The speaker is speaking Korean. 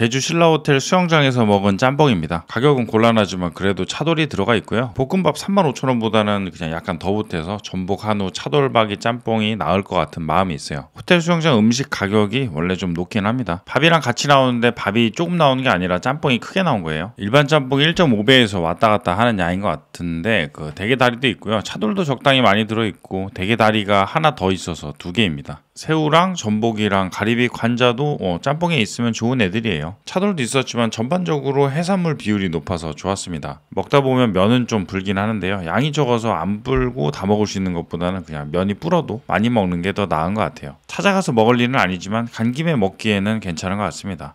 제주 신라호텔 수영장에서 먹은 짬뽕입니다. 가격은 곤란하지만 그래도 차돌이 들어가 있고요. 볶음밥 35,000원보다는 그냥 약간 더 보태서 전복 한우 차돌박이 짬뽕이 나을 것 같은 마음이 있어요. 호텔 수영장 음식 가격이 원래 좀 높긴 합니다. 밥이랑 같이 나오는데 밥이 조금 나오는 게 아니라 짬뽕이 크게 나온 거예요. 일반 짬뽕 이 1.5배에서 왔다 갔다 하는 양인 것 같은데 그 대게다리도 있고요. 차돌도 적당히 많이 들어있고 대게다리가 하나 더 있어서 두 개입니다. 새우랑 전복이랑 가리비 관자도 어, 짬뽕에 있으면 좋은 애들이에요. 차돌도 있었지만 전반적으로 해산물 비율이 높아서 좋았습니다. 먹다 보면 면은 좀 불긴 하는데요. 양이 적어서 안 불고 다 먹을 수 있는 것보다는 그냥 면이 불어도 많이 먹는 게 더 나은 것 같아요. 찾아가서 먹을 일은 아니지만 간 김에 먹기에는 괜찮은 것 같습니다.